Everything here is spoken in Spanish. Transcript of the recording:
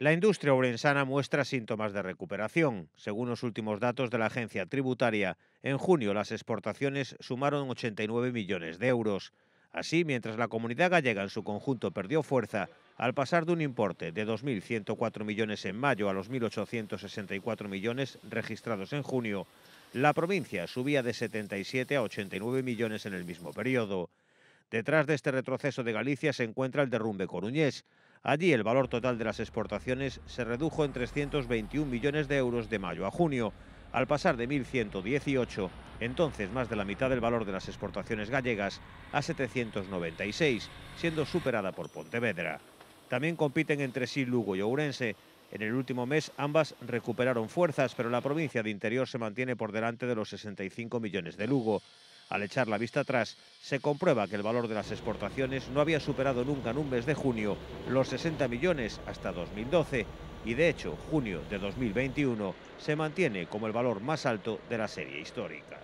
La industria obrensana muestra síntomas de recuperación. Según los últimos datos de la agencia tributaria, en junio las exportaciones sumaron 89 millones de euros. Así, mientras la comunidad gallega en su conjunto perdió fuerza, al pasar de un importe de 2.104 millones en mayo a los 1.864 millones registrados en junio, la provincia subía de 77 a 89 millones en el mismo periodo. Detrás de este retroceso de Galicia se encuentra el derrumbe coruñés, Allí el valor total de las exportaciones se redujo en 321 millones de euros de mayo a junio, al pasar de 1.118, entonces más de la mitad del valor de las exportaciones gallegas, a 796, siendo superada por Pontevedra. También compiten entre sí Lugo y Ourense. En el último mes ambas recuperaron fuerzas, pero la provincia de Interior se mantiene por delante de los 65 millones de Lugo, al echar la vista atrás, se comprueba que el valor de las exportaciones no había superado nunca en un mes de junio los 60 millones hasta 2012 y de hecho junio de 2021 se mantiene como el valor más alto de la serie histórica.